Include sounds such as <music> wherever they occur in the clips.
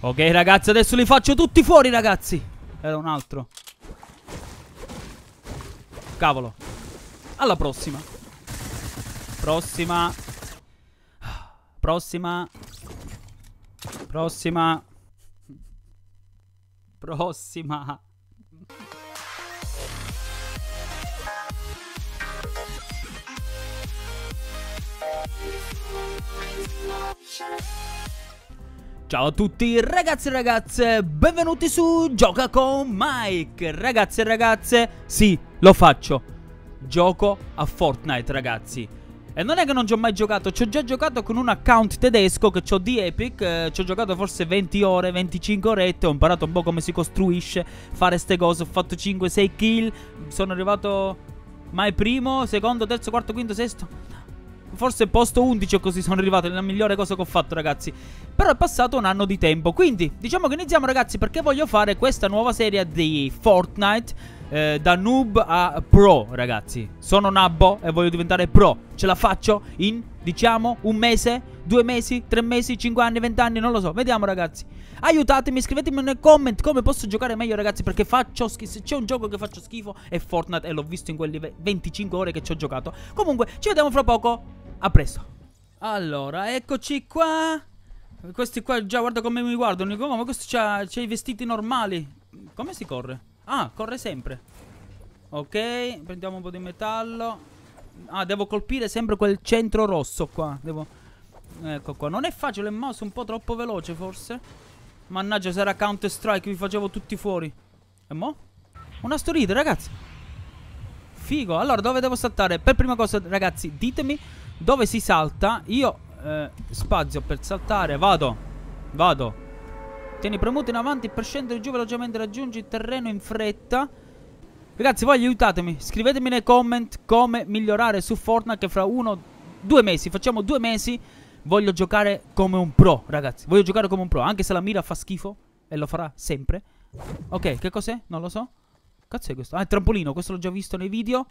Ok ragazzi adesso li faccio tutti fuori ragazzi Era un altro Cavolo Alla prossima Prossima Prossima Prossima Prossima Sure. Ciao a tutti ragazzi e ragazze, benvenuti su Gioca con Mike Ragazzi e ragazze, sì, lo faccio Gioco a Fortnite ragazzi E non è che non ci ho mai giocato, ci ho già giocato con un account tedesco che ho di Epic eh, Ci ho giocato forse 20 ore, 25 orette, ho imparato un po' come si costruisce Fare ste cose, ho fatto 5-6 kill Sono arrivato mai primo, secondo, terzo, quarto, quinto, sesto forse posto 11 o così sono arrivato, è la migliore cosa che ho fatto ragazzi. Però è passato un anno di tempo, quindi diciamo che iniziamo ragazzi perché voglio fare questa nuova serie di Fortnite. Eh, da noob a pro, ragazzi. Sono nabbo e voglio diventare pro. Ce la faccio in, diciamo, un mese, due mesi, tre mesi, cinque anni, vent'anni, non lo so. Vediamo, ragazzi. Aiutatemi, scrivetemi nei comment come posso giocare meglio, ragazzi, perché faccio schifo. Se c'è un gioco che faccio schifo è Fortnite e l'ho visto in quelle 25 ore che ci ho giocato. Comunque, ci vediamo fra poco. A presto. Allora, eccoci qua. Questi qua, già guarda come mi guardano. oh, ma questo c'ha, i vestiti normali. Come si corre? Ah, corre sempre. Ok, prendiamo un po' di metallo. Ah, devo colpire sempre quel centro rosso qua. Devo... Ecco qua. Non è facile il mouse, è un po' troppo veloce forse. Mannaggia, se era Counter Strike vi facevo tutti fuori. E mo? Una storita, ragazzi. Figo. Allora, dove devo saltare? Per prima cosa, ragazzi, ditemi dove si salta Io eh, spazio per saltare Vado Vado Tieni premuto in avanti per scendere giù velocemente Raggiungi il terreno in fretta Ragazzi voi aiutatemi Scrivetemi nei comment come migliorare su Fortnite Che fra uno Due mesi Facciamo due mesi Voglio giocare come un pro ragazzi Voglio giocare come un pro Anche se la mira fa schifo E lo farà sempre Ok che cos'è? Non lo so Cazzo è questo? Ah, il trampolino, questo l'ho già visto nei video.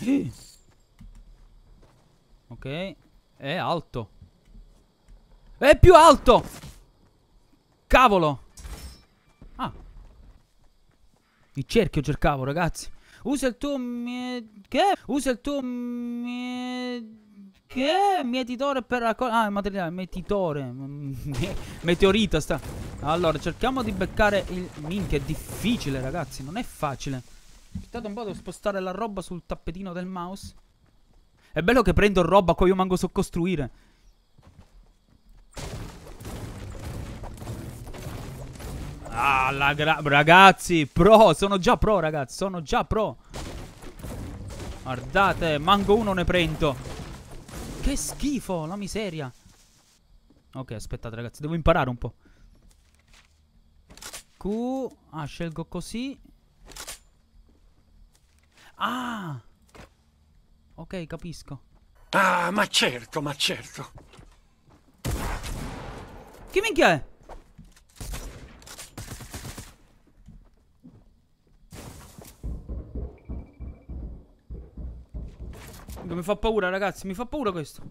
Eh. Ok. È alto. È più alto! Cavolo! Ah. Il cerchio cercavo, ragazzi. Usa il tuo... Mie... Che? Usa il tuo... Mie... Che? Mietitore per raccogliere... Ah, il materiale, mietitore. <laughs> Meteorita sta. Allora, cerchiamo di beccare il... Minchia, è difficile, ragazzi. Non è facile. Aspettate un po', devo spostare la roba sul tappetino del mouse. È bello che prendo roba, poi io manco so costruire. Ah, la gra... Ragazzi, pro, sono già pro, ragazzi, sono già pro. Guardate, manco uno ne prendo. Che schifo, la miseria. Ok, aspettate, ragazzi, devo imparare un po'. Q... Ah, scelgo così. Ah! ok, capisco. Ah, ma certo, ma certo. Che minchia è? Mi fa paura, ragazzi, mi fa paura questo.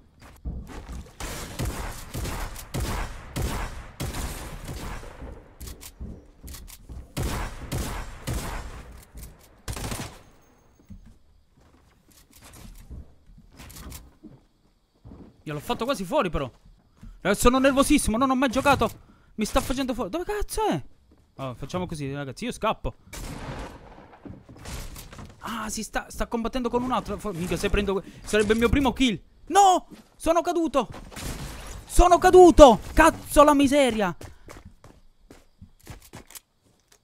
l'ho fatto quasi fuori però. Ragazzi, eh, sono nervosissimo, non ho mai giocato. Mi sta facendo fuori. Dove cazzo è? Oh, facciamo così, ragazzi, io scappo. Ah, si sta, sta combattendo con un altro. Mica, se prendo... Sarebbe il mio primo kill. No! Sono caduto! Sono caduto! Cazzo la miseria!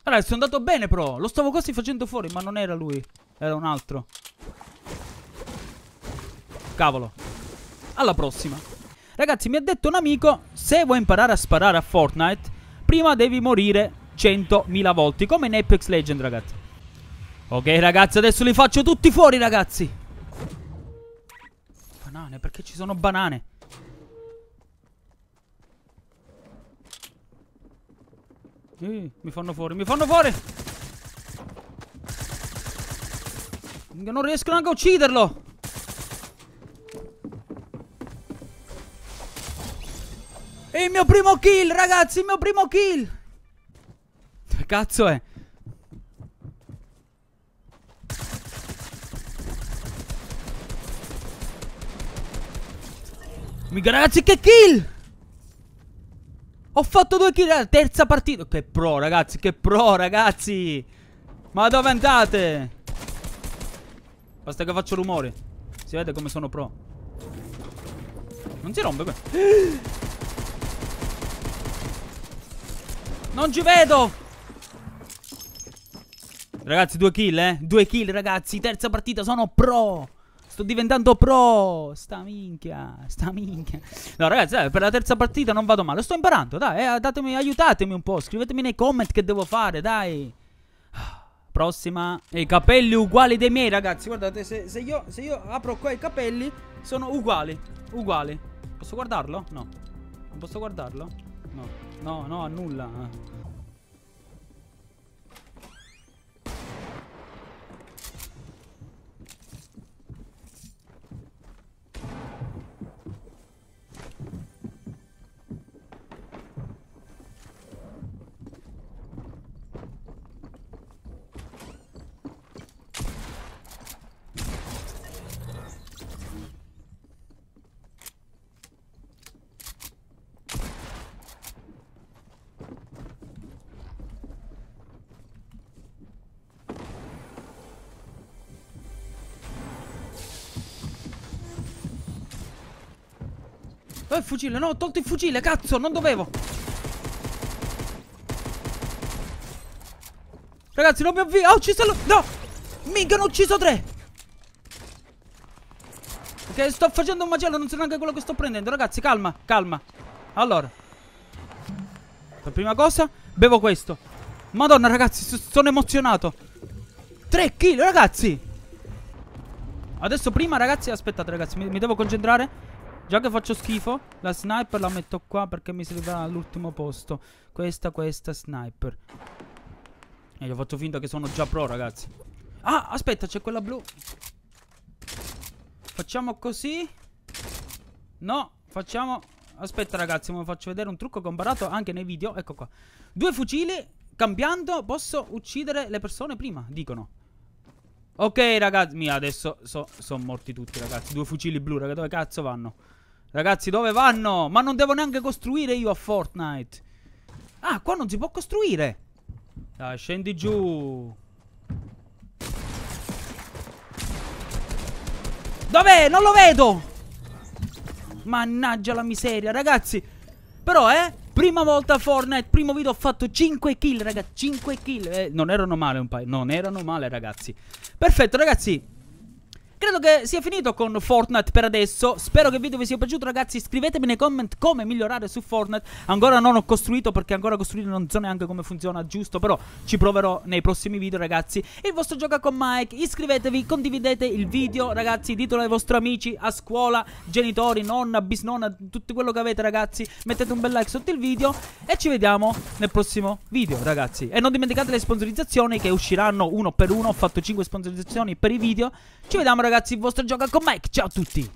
Ragazzi sono andato bene però. Lo stavo quasi facendo fuori, ma non era lui. Era un altro. Cavolo alla prossima. Ragazzi, mi ha detto un amico, se vuoi imparare a sparare a Fortnite, prima devi morire 100.000 volte, come in Apex Legend, ragazzi. Ok, ragazzi, adesso li faccio tutti fuori, ragazzi. Banane, perché ci sono banane? Eh, mi fanno fuori, mi fanno fuori! Non riesco neanche a ucciderlo! E il mio primo kill, ragazzi, il mio primo kill. Che cazzo è? Mica ragazzi, che kill! Ho fatto due kill, eh, terza partita. Che pro, ragazzi, che pro, ragazzi. Ma dove andate? Basta che faccio rumore. Si vede come sono pro. Non si rompe, questo <gasps> Non ci vedo Ragazzi due kill eh Due kill ragazzi Terza partita sono pro Sto diventando pro Sta minchia Sta minchia No ragazzi dai, per la terza partita non vado male Sto imparando dai eh, datemi, Aiutatemi un po' Scrivetemi nei comment che devo fare dai Prossima E i capelli uguali dei miei ragazzi Guardate se, se, io, se io apro qua i capelli Sono uguali Uguali Posso guardarlo? No Non posso guardarlo No, no, a nulla. il eh, fucile, no, ho tolto il fucile, cazzo, non dovevo Ragazzi, non mi avvio, ah, ho ucciso lo... No, mica ne ho ucciso tre Ok, sto facendo un macello, non so neanche quello che sto prendendo Ragazzi, calma, calma Allora Per prima cosa, bevo questo Madonna, ragazzi, sono emozionato 3 kg, ragazzi Adesso prima, ragazzi, aspettate, ragazzi, mi, mi devo concentrare Già che faccio schifo, la sniper la metto qua perché mi servirà all'ultimo posto. Questa, questa sniper. E eh, io faccio finta che sono già pro, ragazzi. Ah, aspetta, c'è quella blu. Facciamo così. No, facciamo... Aspetta, ragazzi, vi faccio vedere un trucco comparato anche nei video. Ecco qua. Due fucili, cambiando, posso uccidere le persone prima, dicono. Ok, ragazzi. Mia, adesso sono morti tutti, ragazzi. Due fucili blu, ragazzi. Dove cazzo vanno? Ragazzi, dove vanno? Ma non devo neanche costruire io a Fortnite. Ah, qua non si può costruire. Dai, scendi giù. Dov'è? Non lo vedo. Mannaggia la miseria, ragazzi. Però, eh, prima volta a Fortnite, primo video ho fatto 5 kill, ragazzi. 5 kill. Eh, non erano male un paio. Non erano male, ragazzi. Perfetto, ragazzi. Credo che sia finito con Fortnite per adesso. Spero che il video vi sia piaciuto, ragazzi. Scrivetemi nei comment come migliorare su Fortnite. Ancora non ho costruito perché ancora costruito non so neanche come funziona giusto. Però ci proverò nei prossimi video, ragazzi. Il vostro gioca con Mike. Iscrivetevi, condividete il video, ragazzi. Ditelo ai vostri amici, a scuola, genitori, nonna, bisnonna, tutto quello che avete, ragazzi. Mettete un bel like sotto il video. E ci vediamo nel prossimo video, ragazzi. E non dimenticate le sponsorizzazioni che usciranno uno per uno. Ho fatto 5 sponsorizzazioni per i video. Ci vediamo, ragazzi ragazzi il vostro gioco con Mike Ciao a tutti